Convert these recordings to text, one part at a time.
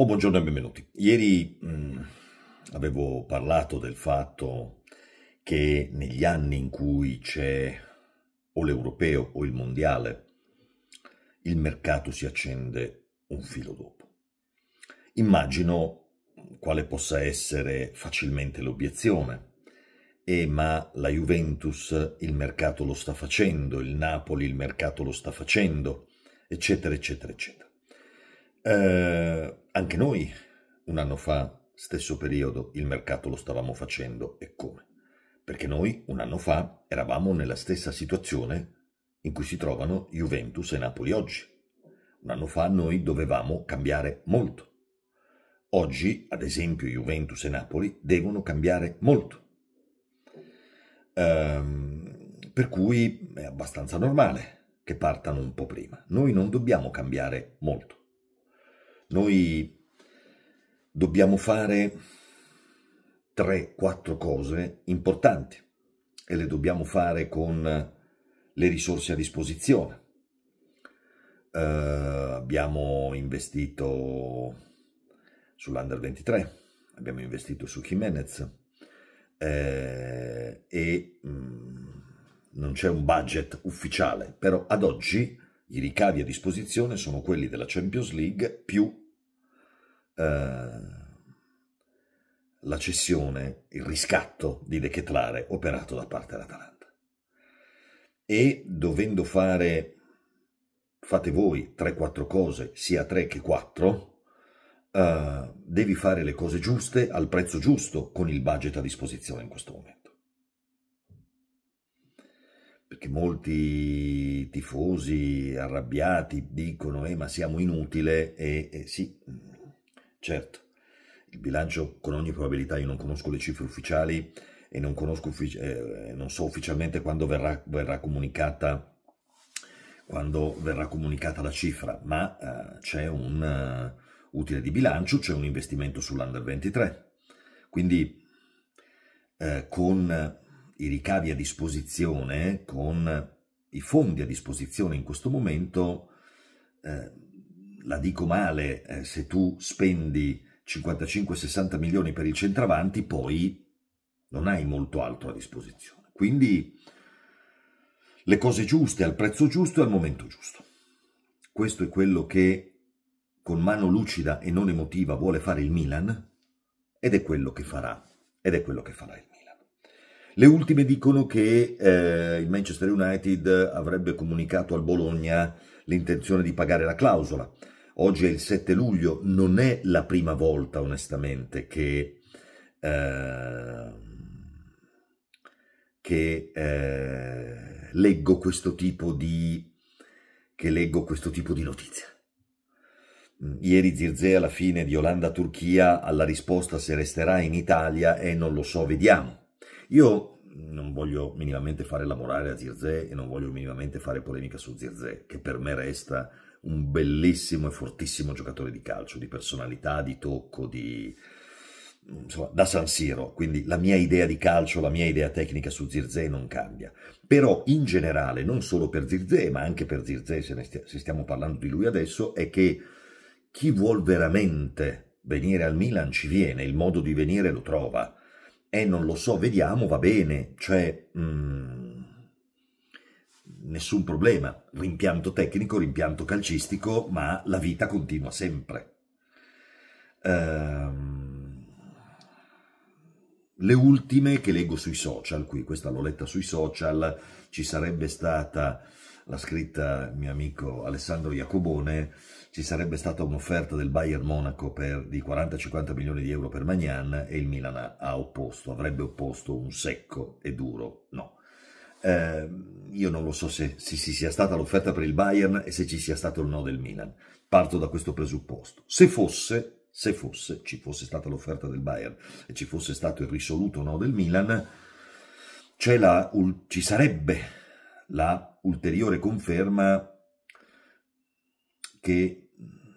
Oh, buongiorno e benvenuti. Ieri mh, mm, avevo parlato del fatto che negli anni in cui c'è o l'europeo o il mondiale, il mercato si accende un filo dopo. Immagino quale possa essere facilmente l'obiezione. Eh, ma la Juventus il mercato lo sta facendo, il Napoli il mercato lo sta facendo, eccetera, eccetera, eccetera. Eh, anche noi un anno fa, stesso periodo, il mercato lo stavamo facendo e come? Perché noi un anno fa eravamo nella stessa situazione in cui si trovano Juventus e Napoli oggi. Un anno fa noi dovevamo cambiare molto. Oggi, ad esempio, Juventus e Napoli devono cambiare molto. Ehm, per cui è abbastanza normale che partano un po' prima. Noi non dobbiamo cambiare molto. Noi dobbiamo fare 3-4 cose importanti e le dobbiamo fare con le risorse a disposizione. Uh, abbiamo investito sull'Under 23, abbiamo investito su Jimenez eh, e mh, mm, non c'è un budget ufficiale, però ad oggi i ricavi a disposizione sono quelli della Champions League più eh, la cessione, il riscatto di De Ketlare operato da parte dell'Atalanta. E dovendo fare, fate voi 3-4 cose, sia 3 che 4, eh, devi fare le cose giuste al prezzo giusto con il budget a disposizione in questo momento. Perché molti tifosi arrabbiati dicono: Eh, ma siamo inutile. e, e sì, Certo, il bilancio con ogni probabilità, io non conosco le cifre ufficiali e non, conosco, eh, eh, non so ufficialmente quando verrà, verrà, comunicata, quando verrà comunicata la cifra, ma eh, c'è un uh, utile di bilancio, c'è un investimento sull'Under 23. Quindi eh, con i ricavi a disposizione, con i fondi a disposizione in questo momento, eh, la dico male, eh, se tu spendi 55-60 milioni per il centravanti, poi non hai molto altro a disposizione. Quindi le cose giuste al prezzo giusto e al momento giusto. Questo è quello che con mano lucida e non emotiva vuole fare il Milan ed è quello che farà, ed è quello che farà il Milan. Le ultime dicono che eh, il Manchester United avrebbe comunicato al Bologna l'intenzione di pagare la clausola. Oggi è il 7 luglio, non è la prima volta onestamente che, eh, che eh, leggo questo tipo di, che leggo questo tipo di notizia. Mm, ieri Zirze alla fine di Olanda-Turchia alla risposta se resterà in Italia e non lo so, vediamo. Io non voglio minimamente fare la morale a Zirze e non voglio minimamente fare polemica su Zirze, che per me resta un bellissimo e fortissimo giocatore di calcio, di personalità, di tocco, di... Insomma, da San Siro, quindi la mia idea di calcio, la mia idea tecnica su Zirze non cambia. Però in generale, non solo per Zirze, ma anche per Zirze, se, stia, se stiamo parlando di lui adesso, è che chi vuol veramente venire al Milan ci viene, il modo di venire lo trova. E non lo so, vediamo, va bene, cioè... Mm, nessun problema, rimpianto tecnico, rimpianto calcistico, ma la vita continua sempre. Ehm, le ultime che leggo sui social, qui questa l'ho letta sui social, ci sarebbe stata, l'ha scritta mio amico Alessandro Iacobone, ci sarebbe stata un'offerta del Bayern Monaco per, di 40-50 milioni di euro per Magnan e il Milan ha opposto, avrebbe opposto un secco e duro no. Eh, io non lo so se, se ci sia stata l'offerta per il Bayern e se ci sia stato il no del Milan. Parto da questo presupposto. Se fosse, se fosse, ci fosse stata l'offerta del Bayern e ci fosse stato il risoluto no del Milan, la, ci sarebbe la ulteriore conferma che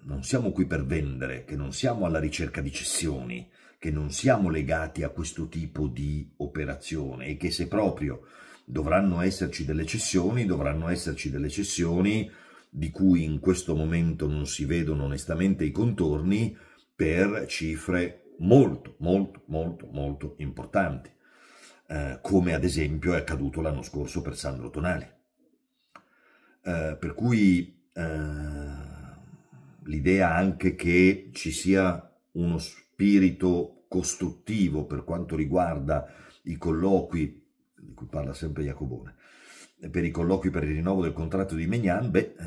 non siamo qui per vendere, che non siamo alla ricerca di cessioni, che non siamo legati a questo tipo di operazione e che se proprio dovranno esserci delle cessioni, dovranno esserci delle cessioni di cui in questo momento non si vedono onestamente i contorni per cifre molto, molto, molto, molto importanti, eh, come ad esempio è accaduto l'anno scorso per Sandro Tonali. Eh, per cui eh, l'idea anche che ci sia uno spirito costruttivo per quanto riguarda i colloqui di cui parla sempre Jacobone, per i colloqui per il rinnovo del contratto di Mignan, beh, eh,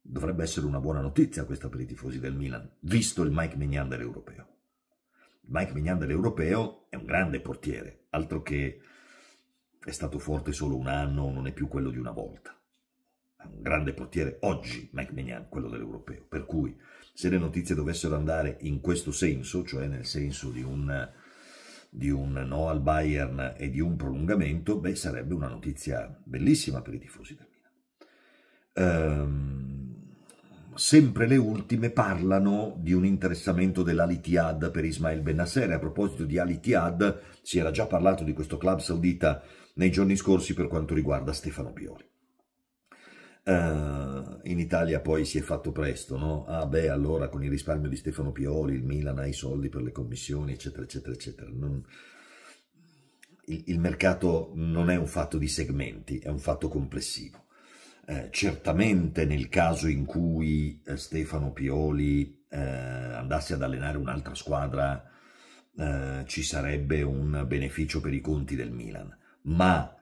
dovrebbe essere una buona notizia questa per i tifosi del Milan, visto il Mike Mignan dell'Europeo. Mike Mignan dell'Europeo è un grande portiere, altro che è stato forte solo un anno, non è più quello di una volta. È un grande portiere oggi, Mike Mignan, quello dell'Europeo. Per cui, se le notizie dovessero andare in questo senso, cioè nel senso di un di un no al Bayern e di un prolungamento, beh, sarebbe una notizia bellissima per i tifosi del Milan. Ehm, sempre le ultime parlano di un interessamento dell'Al-Ittihad per Ismail Benasser. A proposito di Al-Ittihad, si era già parlato di questo club saudita nei giorni scorsi per quanto riguarda Stefano Pioli. Eh, in Italia poi si è fatto presto, no? Ah beh, allora con il risparmio di Stefano Pioli, il Milan ha i soldi per le commissioni, eccetera, eccetera, eccetera. Non... Il, il, mercato non è un fatto di segmenti, è un fatto complessivo. Eh, certamente nel caso in cui eh, Stefano Pioli eh, andasse ad allenare un'altra squadra eh, ci sarebbe un beneficio per i conti del Milan, ma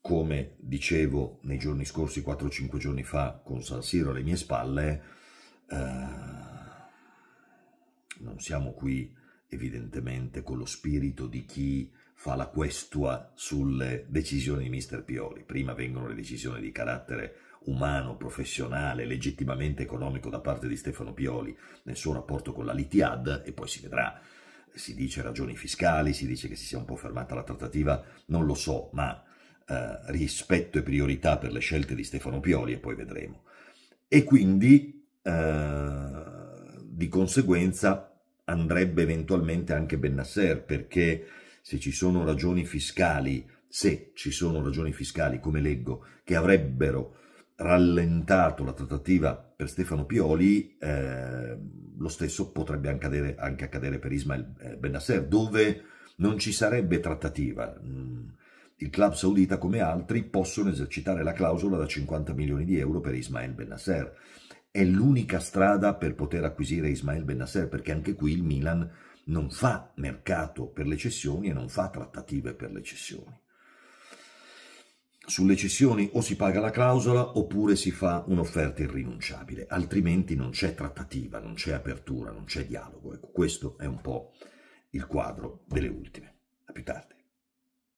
come dicevo nei giorni scorsi, 4-5 giorni fa, con San Siro alle mie spalle, eh, non siamo qui evidentemente con lo spirito di chi fa la questua sulle decisioni di mister Pioli. Prima vengono le decisioni di carattere umano, professionale, legittimamente economico da parte di Stefano Pioli nel suo rapporto con la Litiad e poi si vedrà. Si dice ragioni fiscali, si dice che si sia un po' fermata la trattativa, non lo so, ma eh, rispetto e priorità per le scelte di Stefano Pioli e poi vedremo. E quindi eh, di conseguenza andrebbe eventualmente anche Bennasser perché se ci sono ragioni fiscali, se ci sono ragioni fiscali, come leggo, che avrebbero rallentato la trattativa per Stefano Pioli, eh, lo stesso potrebbe anche accadere, anche accadere per Ismail eh, Bennasser, dove non ci sarebbe trattativa. Mh, mm, il club saudita, come altri, possono esercitare la clausola da 50 milioni di euro per Ismael Ben Nasser. È l'unica strada per poter acquisire Ismael Ben Nasser, perché anche qui il Milan non fa mercato per le cessioni e non fa trattative per le cessioni. Sulle cessioni o si paga la clausola oppure si fa un'offerta irrinunciabile, altrimenti non c'è trattativa, non c'è apertura, non c'è dialogo. Ecco, questo è un po' il quadro delle ultime. A più tardi.